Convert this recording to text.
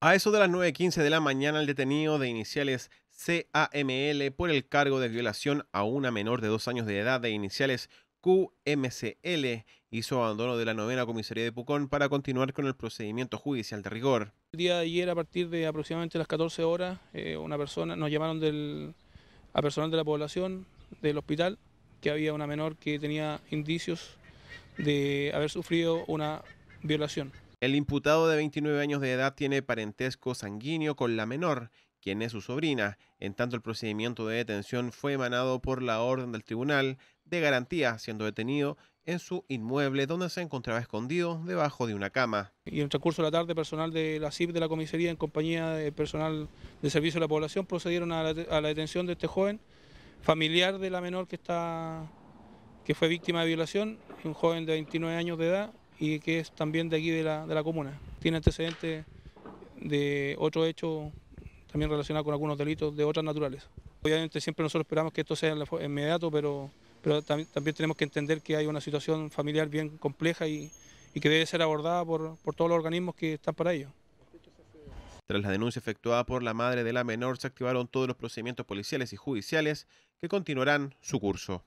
A eso de las 9.15 de la mañana, el detenido de iniciales CAML por el cargo de violación a una menor de dos años de edad de iniciales QMCL hizo abandono de la novena comisaría de Pucón para continuar con el procedimiento judicial de rigor. El día de ayer, a partir de aproximadamente las 14 horas, eh, una persona nos llamaron del, a personal de la población del hospital que había una menor que tenía indicios de haber sufrido una violación. El imputado de 29 años de edad tiene parentesco sanguíneo con la menor, quien es su sobrina. En tanto, el procedimiento de detención fue emanado por la orden del tribunal de garantía, siendo detenido en su inmueble donde se encontraba escondido debajo de una cama. Y en el transcurso de la tarde, personal de la CIP de la comisaría en compañía de personal de servicio de la población procedieron a la detención de este joven familiar de la menor que está que fue víctima de violación, un joven de 29 años de edad y que es también de aquí de la, comuna. Tiene antecedentes de otro hecho también relacionado con algunos delitos de otras naturales. Obviamente siempre nosotros esperamos que esto sea inmediato, pero, pero también, tenemos que entender que hay una situación familiar bien compleja y, que debe ser abordada por, por todos los organismos que están para ello. Tras la denuncia efectuada por la madre de la menor, se activaron todos los procedimientos policiales y judiciales que continuarán su curso.